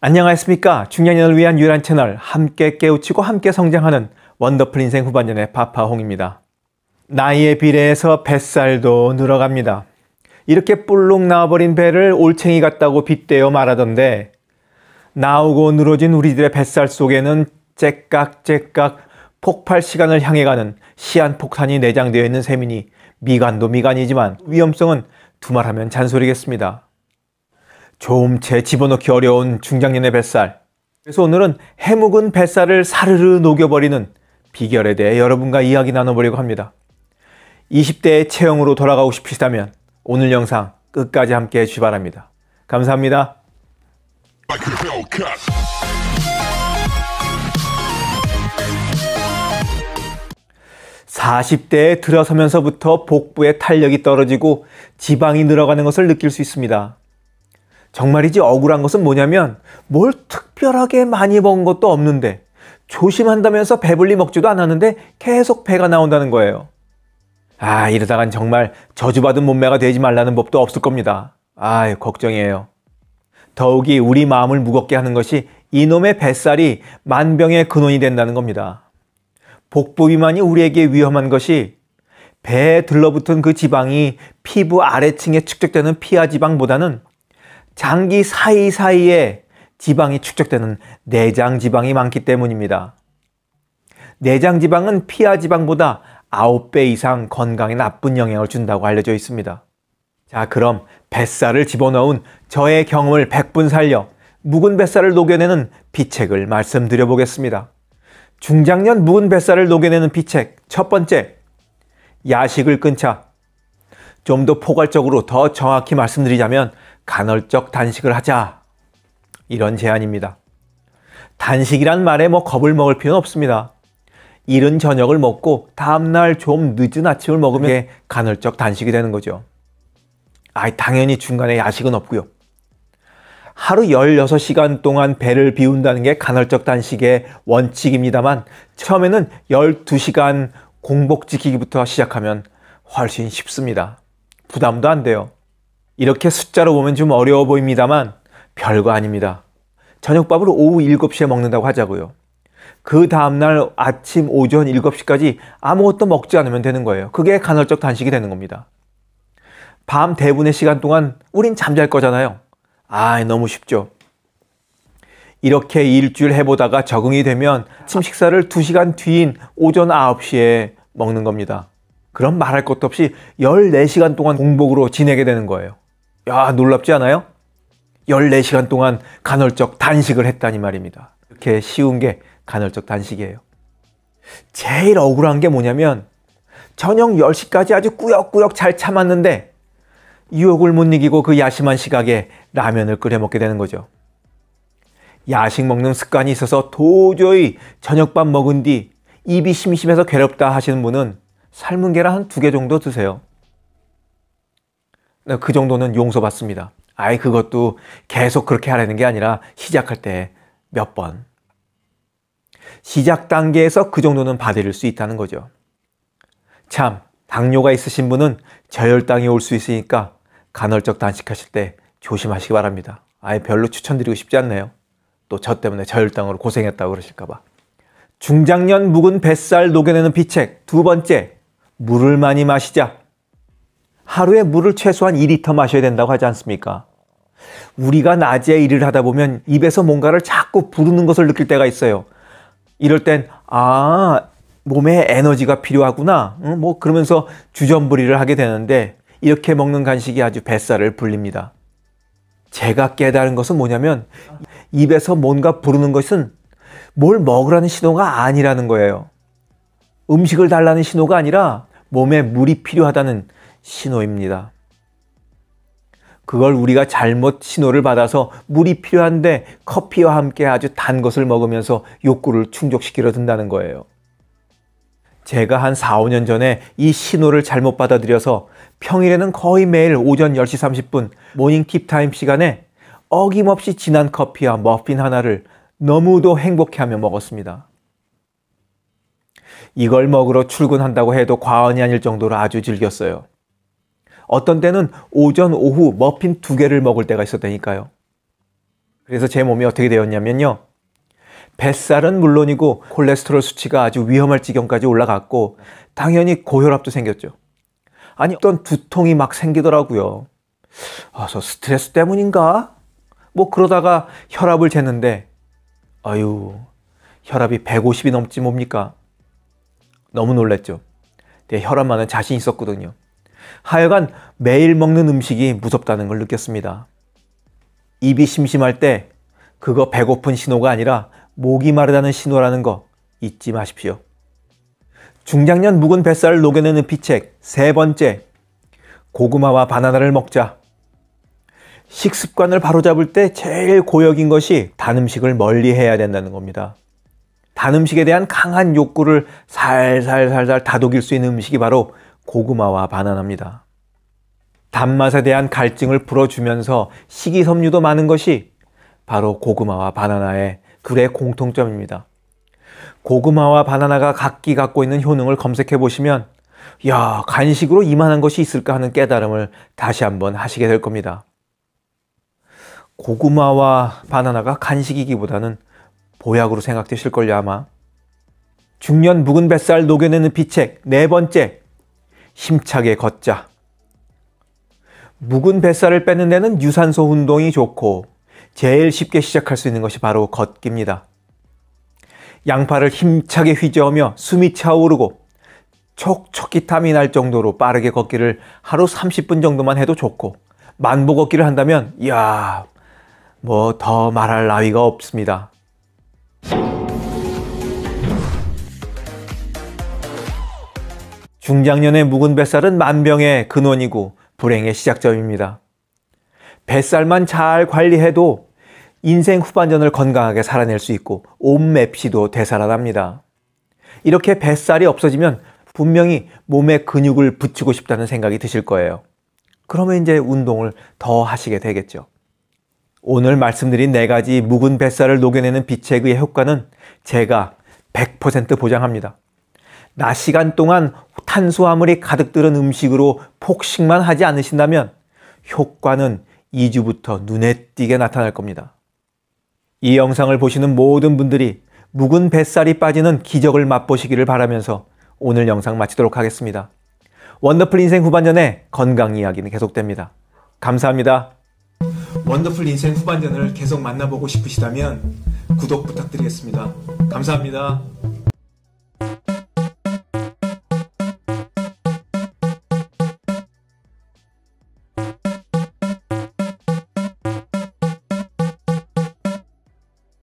안녕하십니까. 중년인을 위한 유일한 채널 함께 깨우치고 함께 성장하는 원더풀 인생 후반전의 파파홍입니다. 나이에 비례해서 뱃살도 늘어갑니다. 이렇게 뿔룩 나와버린 배를 올챙이 같다고 빗대어 말하던데 나오고 늘어진 우리들의 뱃살 속에는 째깍째깍 폭발 시간을 향해 가는 시한폭탄이 내장되어 있는 셈이니 미간도 미간이지만 위험성은 두말하면 잔소리겠습니다. 좀채 집어넣기 어려운 중장년의 뱃살. 그래서 오늘은 해묵은 뱃살을 사르르 녹여버리는 비결에 대해 여러분과 이야기 나눠보려고 합니다. 20대의 체형으로 돌아가고 싶으시다면 오늘 영상 끝까지 함께 해주시 바랍니다. 감사합니다. 4 0 대에 들어서면서부터 복부의 탄력이 떨어지고 지방이 늘어가는 것을 느낄 수 있습니다. 정말이지 억울한 것은 뭐냐면 뭘 특별하게 많이 먹은 것도 없는데 조심한다면서 배불리 먹지도 않았는데 계속 배가 나온다는 거예요. 아, 이러다간 정말 저주받은 몸매가 되지 말라는 법도 없을 겁니다. 아, 유 걱정이에요. 더욱이 우리 마음을 무겁게 하는 것이 이놈의 뱃살이 만병의 근원이 된다는 겁니다. 복부 비만이 우리에게 위험한 것이 배에 들러붙은 그 지방이 피부 아래층에 축적되는 피하 지방보다는 장기 사이사이에 지방이 축적되는 내장 지방이 많기 때문입니다. 내장 지방은 피하 지방보다 9배 이상 건강에 나쁜 영향을 준다고 알려져 있습니다. 자, 그럼 뱃살을 집어넣은 저의 경험을 100분 살려 묵은 뱃살을 녹여내는 비책을 말씀드려 보겠습니다. 중장년 묵은 뱃살을 녹여내는 비책 첫 번째, 야식을 끊자. 좀 더 포괄적으로 더 정확히 말씀드리자면 간헐적 단식을 하자 이런 제안입니다. 단식이란 말에 뭐 겁을 먹을 필요는 없습니다. 이른 저녁을 먹고 다음날 좀 늦은 아침을 먹으면 네. 게 간헐적 단식이 되는 거죠. 아, 당연히 중간에 야식은 없고요. 하루 16시간 동안 배를 비운다는 게 간헐적 단식의 원칙입니다만 처음에는 12시간 공복 지키기부터 시작하면 훨씬 쉽습니다. 부담도 안 돼요. 이렇게 숫자로 보면 좀 어려워 보입니다만 별거 아닙니다. 저녁밥을 오후 7시에 먹는다고 하자고요. 그 다음날 아침 오전 7시까지 아무것도 먹지 않으면 되는 거예요. 그게 간헐적 단식이 되는 겁니다. 밤 대부분의 시간 동안 우린 잠잘 거잖아요. 아, 너무 쉽죠. 이렇게 일주일 해보다가 적응이 되면 아침 식사를 2시간 뒤인 오전 9시에 먹는 겁니다. 그럼 말할 것도 없이 14시간 동안 공복으로 지내게 되는 거예요. 야, 놀랍지 않아요? 14시간 동안 간헐적 단식을 했다니 말입니다. 이렇게 쉬운 게 간헐적 단식이에요. 제일 억울한 게 뭐냐면 저녁 10시까지 아주 꾸역꾸역 잘 참았는데 유혹을 못 이기고 그 야심한 시각에 라면을 끓여 먹게 되는 거죠. 야식 먹는 습관이 있어서 도저히 저녁밥 먹은 뒤 입이 심심해서 괴롭다 하시는 분은 삶은 계란 한 두 개 정도 드세요. 네, 그 정도는 용서받습니다. 아예 그것도 계속 그렇게 하라는 게 아니라 시작할 때 몇 번. 시작 단계에서 그 정도는 받을 수 있다는 거죠. 참, 당뇨가 있으신 분은 저혈당이 올 수 있으니까 간헐적 단식하실 때 조심하시기 바랍니다. 아예 별로 추천드리고 싶지 않네요. 또 저 때문에 저혈당으로 고생했다고 그러실까봐. 중장년 묵은 뱃살 녹여내는 비책. 두 번째, 물을 많이 마시자. 하루에 물을 최소한 2리터 마셔야 된다고 하지 않습니까? 우리가 낮에 일을 하다 보면 입에서 뭔가를 자꾸 부르는 것을 느낄 때가 있어요. 이럴 땐, 아, 몸에 에너지가 필요하구나. 응? 뭐, 그러면서 주전부리를 하게 되는데, 이렇게 먹는 간식이 아주 뱃살을 불립니다. 제가 깨달은 것은 뭐냐면, 입에서 뭔가 부르는 것은 뭘 먹으라는 신호가 아니라는 거예요. 음식을 달라는 신호가 아니라 몸에 물이 필요하다는 신호입니다. 그걸 우리가 잘못 신호를 받아서 물이 필요한데 커피와 함께 아주 단 것을 먹으면서 욕구를 충족시키려 든다는 거예요. 제가 한 4, 5년 전에 이 신호를 잘못 받아들여서 평일에는 거의 매일 오전 10시 30분 모닝 팁타임 시간에 어김없이 진한 커피와 머핀 하나를 너무도 행복해하며 먹었습니다. 이걸 먹으러 출근한다고 해도 과언이 아닐 정도로 아주 즐겼어요. 어떤 때는 오전, 오후 머핀 두 개를 먹을 때가 있었다니까요. 그래서 제 몸이 어떻게 되었냐면요. 뱃살은 물론이고 콜레스테롤 수치가 아주 위험할 지경까지 올라갔고 당연히 고혈압도 생겼죠. 아니 어떤 두통이 막 생기더라고요. 아, 저 스트레스 때문인가? 뭐 그러다가 혈압을 쟀는데 아유 혈압이 150이 넘지 뭡니까? 너무 놀랬죠. 내 혈압만은 자신 있었거든요. 하여간 매일 먹는 음식이 무섭다는 걸 느꼈습니다. 입이 심심할 때 그거 배고픈 신호가 아니라 목이 마르다는 신호라는 거 잊지 마십시오. 중장년 묵은 뱃살을 녹여내는 피책 세 번째 고구마와 바나나를 먹자. 식습관을 바로잡을 때 제일 고역인 것이 단 음식을 멀리 해야 된다는 겁니다. 단 음식에 대한 강한 욕구를 살살살살 다독일 수 있는 음식이 바로 고구마와 바나나입니다. 단맛에 대한 갈증을 풀어주면서 식이섬유도 많은 것이 바로 고구마와 바나나의 글의 공통점입니다. 고구마와 바나나가 각기 갖고 있는 효능을 검색해 보시면 야, 간식으로 이만한 것이 있을까 하는 깨달음을 다시 한번 하시게 될 겁니다. 고구마와 바나나가 간식이기보다는 보약으로 생각되실걸요 아마. 중년 묵은 뱃살 녹여내는 비책 네 번째 힘차게 걷자. 묵은 뱃살을 빼는 데는 유산소 운동이 좋고 제일 쉽게 시작할 수 있는 것이 바로 걷기입니다. 양팔을 힘차게 휘저으며 숨이 차오르고 촉촉히탐이날 정도로 빠르게 걷기를 하루 30분 정도만 해도 좋고 만보 걷기를 한다면 이야 뭐 더 말할 나위가 없습니다. 중장년의 묵은 뱃살은 만병의 근원이고 불행의 시작점입니다. 뱃살만 잘 관리해도 인생 후반전을 건강하게 살아낼 수 있고 온맵시도 되살아납니다. 이렇게 뱃살이 없어지면 분명히 몸에 근육을 붙이고 싶다는 생각이 드실 거예요. 그러면 이제 운동을 더 하시게 되겠죠. 오늘 말씀드린 네 가지 묵은 뱃살을 녹여내는 비책의 효과는 제가 100% 보장합니다. 낮 시간 동안 탄수화물이 가득 들은 음식으로 폭식만 하지 않으신다면 효과는 2주부터 눈에 띄게 나타날 겁니다. 이 영상을 보시는 모든 분들이 묵은 뱃살이 빠지는 기적을 맛보시기를 바라면서 오늘 영상 마치도록 하겠습니다. 원더풀 인생 후반전의 건강 이야기는 계속됩니다. 감사합니다. 원더풀 인생 후반전을 계속 만나보고 싶으시다면 구독 부탁드리겠습니다. 감사합니다.